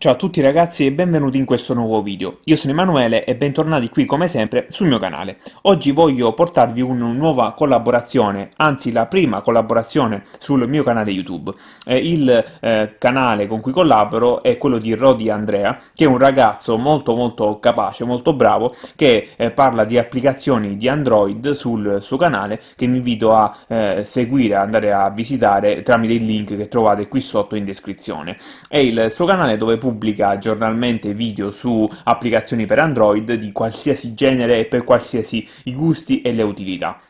Ciao a tutti ragazzi e benvenuti in questo nuovo video. Io sono Emanuele e bentornati qui come sempre sul mio canale. Oggi voglio portarvi una nuova collaborazione, anzi la prima collaborazione sul mio canale YouTube. Eh, il eh, canale con cui collaboro è quello di Rodi Andrea, che è un ragazzo molto molto capace, molto bravo, che eh, parla di applicazioni di Android sul suo canale, che vi invito a eh, seguire, a andare a visitare tramite il link che trovate qui sotto in descrizione. È il suo canale dove pubblica pubblica giornalmente video su applicazioni per Android di qualsiasi genere e per qualsiasi i gusti e le utilità.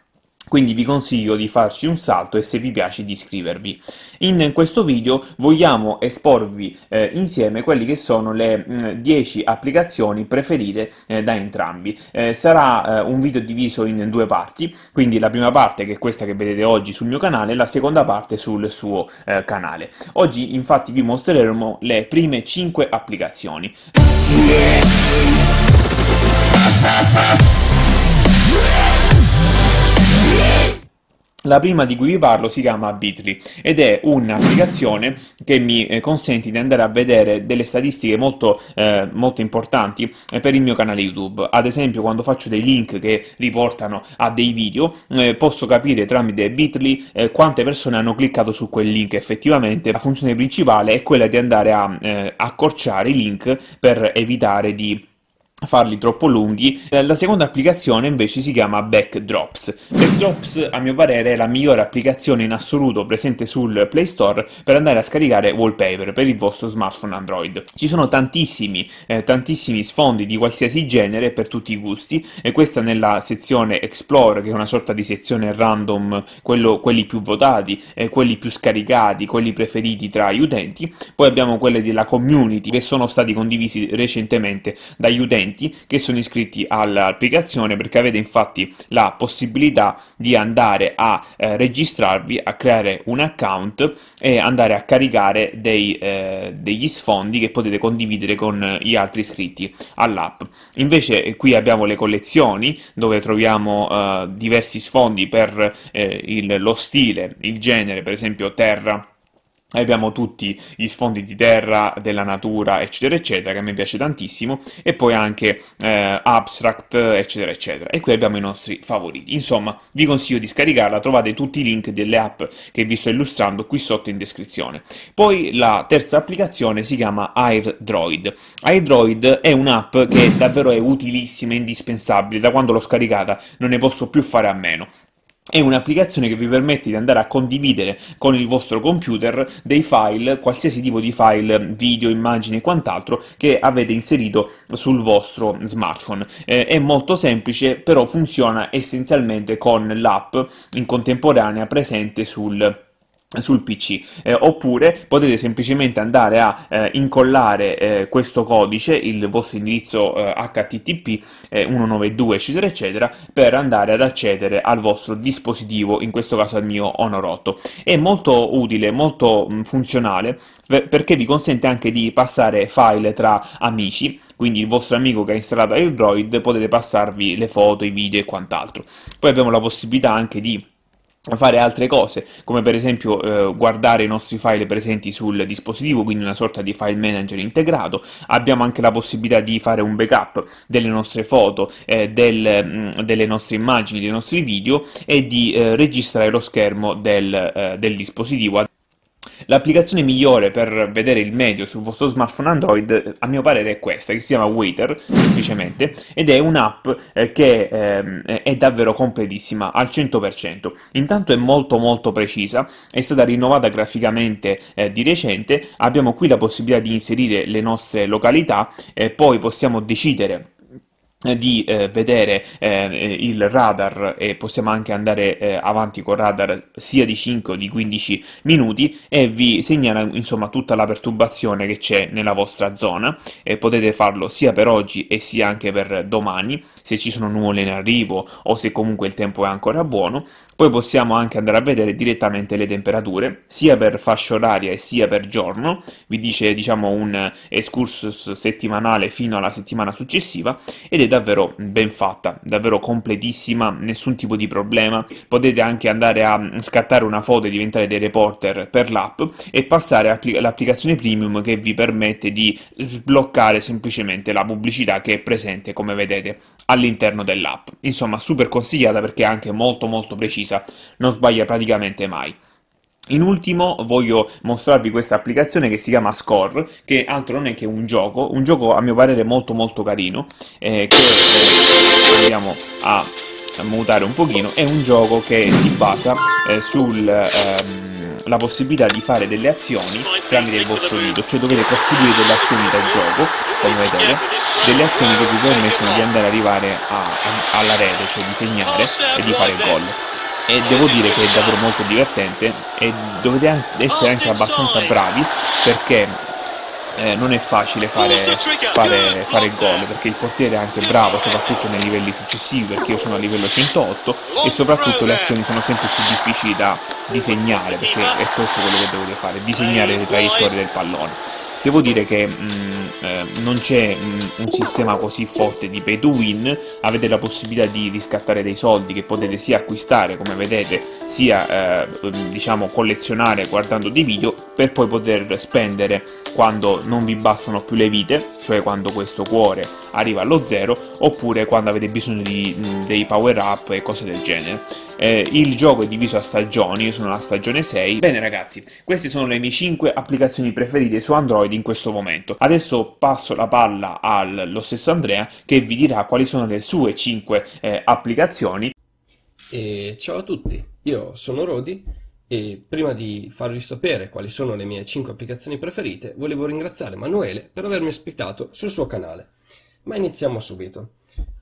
Quindi vi consiglio di farci un salto e se vi piace di iscrivervi. In questo video vogliamo esporvi eh, insieme quelle che sono le 10 mm, applicazioni preferite eh, da entrambi. Eh, sarà eh, un video diviso in due parti, quindi la prima parte che è questa che vedete oggi sul mio canale e la seconda parte sul suo eh, canale. Oggi infatti vi mostreremo le prime 5 applicazioni. La prima di cui vi parlo si chiama Bitly ed è un'applicazione che mi eh, consente di andare a vedere delle statistiche molto, eh, molto, importanti eh, per il mio canale YouTube. Ad esempio, quando faccio dei link che riportano a dei video, eh, posso capire tramite Bitly eh, quante persone hanno cliccato su quel link. Effettivamente, la funzione principale è quella di andare a eh, accorciare i link per evitare di farli troppo lunghi. Eh, la seconda applicazione invece si chiama Backdrops. Backdrops a mio parere è la migliore applicazione in assoluto presente sul Play Store per andare a scaricare wallpaper per il vostro smartphone Android. Ci sono tantissimi, eh, tantissimi sfondi di qualsiasi genere per tutti i gusti e questa nella sezione Explore che è una sorta di sezione random, quello, quelli più votati, eh, quelli più scaricati, quelli preferiti tra gli utenti. Poi abbiamo quelle della community che sono stati condivisi recentemente dagli utenti studenti che sono iscritti all'applicazione perché avete infatti la possibilità di andare a eh, registrarvi, a creare un account e andare a caricare dei, eh, degli sfondi che potete condividere con eh, gli altri iscritti all'app. Invece eh, qui abbiamo le collezioni dove troviamo eh, diversi sfondi per eh, il, lo stile, il genere, per esempio terra, abbiamo tutti gli sfondi di terra, della natura, eccetera, eccetera, che a me piace tantissimo, e poi anche eh, abstract, eccetera, eccetera. E qui abbiamo i nostri favoriti. Insomma, vi consiglio di scaricarla, trovate tutti i link delle app che vi sto illustrando qui sotto in descrizione. Poi la terza applicazione si chiama AirDroid. AirDroid è un'app che davvero è utilissima, indispensabile, da quando l'ho scaricata non ne posso più fare a meno è un'applicazione che vi permette di andare a condividere con il vostro computer dei file, qualsiasi tipo di file, video, immagini e quant'altro che avete inserito sul vostro smartphone. Eh, è molto semplice, però funziona essenzialmente con l'app in contemporanea presente sul sul PC eh, oppure potete semplicemente andare a eh, incollare eh, questo codice, il vostro indirizzo http eh, 192 eh, eccetera eccetera per andare ad accedere al vostro dispositivo, in questo caso al mio Honor 8. È molto utile, molto mh, funzionale perché vi consente anche di passare file tra amici, quindi il vostro amico che ha installato Android potete passarvi le foto, i video e quant'altro. Poi abbiamo la possibilità anche di fare altre cose, come per esempio eh, guardare i nostri file presenti sul dispositivo, quindi una sorta di file manager integrato, abbiamo anche la possibilità di fare un backup delle nostre foto, eh, del, mm, delle nostre immagini, dei nostri video e di eh, registrare lo schermo del, eh, del dispositivo. L'applicazione migliore per vedere il medio sul vostro smartphone Android, a mio parere, è questa, che si chiama Waiter, semplicemente, ed è un'app eh, che ehm, è davvero completissima, al 100%. Intanto è molto molto precisa, è stata rinnovata graficamente eh, di recente, abbiamo qui la possibilità di inserire le nostre località, e poi possiamo decidere di eh, vedere eh, il radar e possiamo anche andare eh, avanti con radar sia di 5 o di 15 minuti e vi segnala insomma tutta la perturbazione che c'è nella vostra zona e potete farlo sia per oggi e sia anche per domani se ci sono nuvole in arrivo o se comunque il tempo è ancora buono poi possiamo anche andare a vedere direttamente le temperature sia per fascia oraria e sia per giorno vi dice diciamo un excursus settimanale fino alla settimana successiva ed è davvero ben fatta, davvero completissima, nessun tipo di problema. Potete anche andare a mm, scattare una foto e diventare dei reporter per l'app e passare all'applicazione premium che vi permette di sbloccare semplicemente la pubblicità che è presente, come vedete, all'interno dell'app. Insomma, super consigliata perché è anche molto molto precisa, non sbaglia praticamente mai. In ultimo voglio mostrarvi questa applicazione che si chiama Score, che altro non è che un gioco, un gioco a mio parere molto molto carino, eh, che eh, andiamo a mutare un pochino, è un gioco che si basa eh, sulla ehm, possibilità di fare delle azioni tramite il vostro video, cioè dovete costruire delle azioni da gioco, come vedete, delle azioni che vi permettono di andare ad arrivare a, a, alla rete, cioè di segnare e di fare gol e devo dire che è davvero molto divertente e dovete essere oh, anche abbastanza bravi perché eh, non è facile oh, fare, fare, fare, gol perché il portiere è anche bravo soprattutto nei livelli successivi perché io sono a livello 108 e soprattutto le azioni sono sempre più difficili da disegnare perché è questo quello che dovete fare disegnare le traiettorie del pallone Devo dire che mh, mm, eh, non c'è mh, mm, un sistema così forte di pay to win, avete la possibilità di riscattare dei soldi che potete sia acquistare, come vedete, sia eh, mm, diciamo collezionare guardando dei video per poi poter spendere quando non vi bastano più le vite, cioè quando questo cuore arriva allo zero, oppure quando avete bisogno di, mh, dei power up e cose del genere. Eh, il gioco è diviso a stagioni, io sono alla stagione 6. Bene ragazzi, queste sono le mie 5 applicazioni preferite su Android Android in questo momento. Adesso passo la palla allo stesso Andrea che vi dirà quali sono le sue 5 eh, applicazioni. E ciao a tutti, io sono Rodi e prima di farvi sapere quali sono le mie 5 applicazioni preferite volevo ringraziare Manuele per avermi ospitato sul suo canale. Ma iniziamo subito.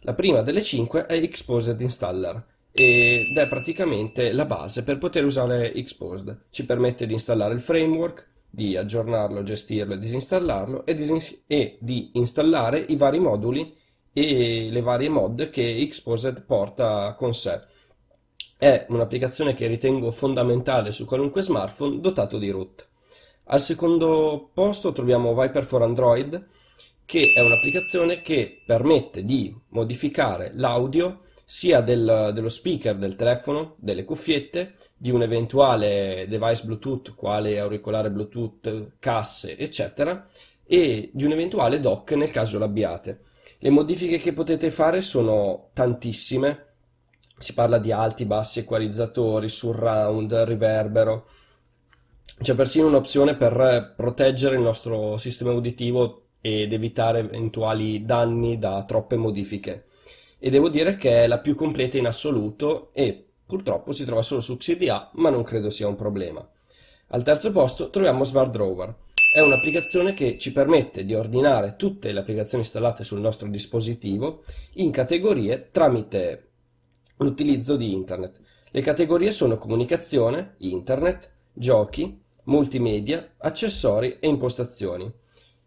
La prima delle 5 è Exposed Installer ed è praticamente la base per poter usare Exposed. Ci permette di installare il framework, di aggiornarlo, gestirlo e disinstallarlo e, disin e di installare i vari moduli e le varie mod che Xposed porta con sé. È un'applicazione che ritengo fondamentale su qualunque smartphone dotato di root. Al secondo posto troviamo Viper for Android, che è un'applicazione che permette di modificare l'audio sia del, dello speaker del telefono, delle cuffiette, di un eventuale device Bluetooth, quale auricolare Bluetooth, casse, eccetera, e di un eventuale dock nel caso l'abbiate. Le modifiche che potete fare sono tantissime, si parla di alti, bassi, equalizzatori, surround, riverbero. C'è persino un'opzione per proteggere il nostro sistema uditivo ed evitare eventuali danni da troppe modifiche e devo dire che è la più completa in assoluto e purtroppo si trova solo su CDA ma non credo sia un problema. Al terzo posto troviamo Smart Drawer. È un'applicazione che ci permette di ordinare tutte le applicazioni installate sul nostro dispositivo in categorie tramite l'utilizzo di internet. Le categorie sono comunicazione, internet, giochi, multimedia, accessori e impostazioni.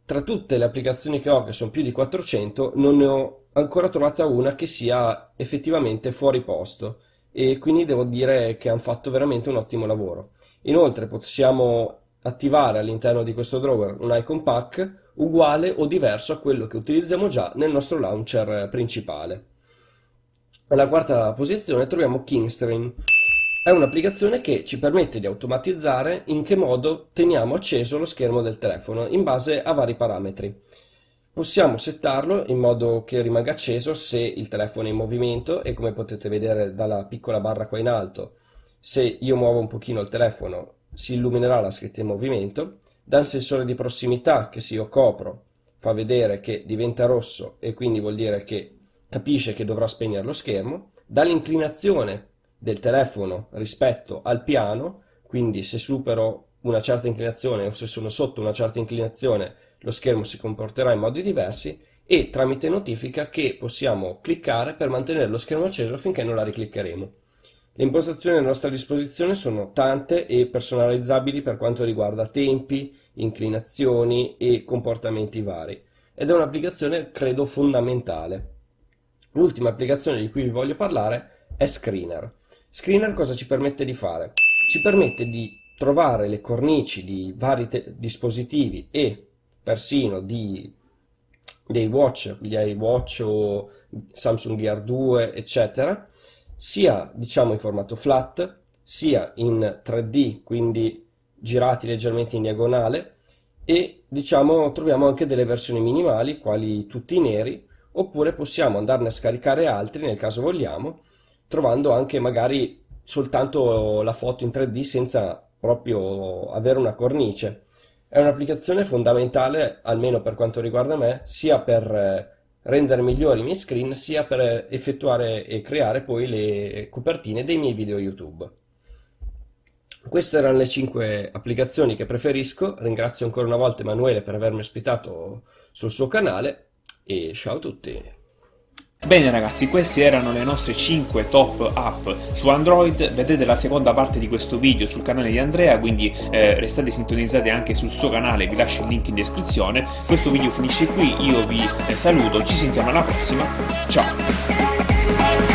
Tra tutte le applicazioni che ho, che sono più di 400, non ne ho ancora trovata una che sia effettivamente fuori posto e quindi devo dire che hanno fatto veramente un ottimo lavoro. Inoltre possiamo attivare all'interno di questo drawer un icon pack uguale o diverso a quello che utilizziamo già nel nostro launcher principale. Alla quarta posizione troviamo Kingstream. È un'applicazione che ci permette di automatizzare in che modo teniamo acceso lo schermo del telefono in base a vari parametri. Possiamo settarlo in modo che rimanga acceso se il telefono è in movimento e come potete vedere dalla piccola barra qua in alto, se io muovo un pochino il telefono si illuminerà la scritta in movimento, dal sensore di prossimità che se io copro fa vedere che diventa rosso e quindi vuol dire che capisce che dovrà spegnere lo schermo, dall'inclinazione del telefono rispetto al piano, quindi se supero una certa inclinazione o se sono sotto una certa inclinazione lo schermo si comporterà in modi diversi e tramite notifica che possiamo cliccare per mantenere lo schermo acceso finché non la riclickeremo. Le impostazioni a nostra disposizione sono tante e personalizzabili per quanto riguarda tempi, inclinazioni e comportamenti vari ed è un'applicazione credo fondamentale. L'ultima applicazione di cui vi voglio parlare è Screener. Screener cosa ci permette di fare? Ci permette di trovare le cornici di vari dispositivi e persino di, dei watch, gli iWatch o Samsung Gear 2, eccetera, sia diciamo in formato flat, sia in 3D, quindi girati leggermente in diagonale, e diciamo troviamo anche delle versioni minimali, quali tutti neri, oppure possiamo andarne a scaricare altri nel caso vogliamo, trovando anche magari soltanto la foto in 3D senza proprio avere una cornice. È un'applicazione fondamentale, almeno per quanto riguarda me, sia per eh, rendere migliori i miei screen, sia per eh, effettuare e creare poi le copertine dei miei video YouTube. Queste erano le 5 applicazioni che preferisco. Ringrazio ancora una volta Emanuele per avermi ospitato sul suo canale e ciao a tutti. Bene ragazzi, queste erano le nostre 5 top app su Android, vedete la seconda parte di questo video sul canale di Andrea, quindi eh, restate sintonizzati anche sul suo canale, vi lascio il link in descrizione. Questo video finisce qui, io vi eh, saluto, ci sentiamo alla prossima, ciao!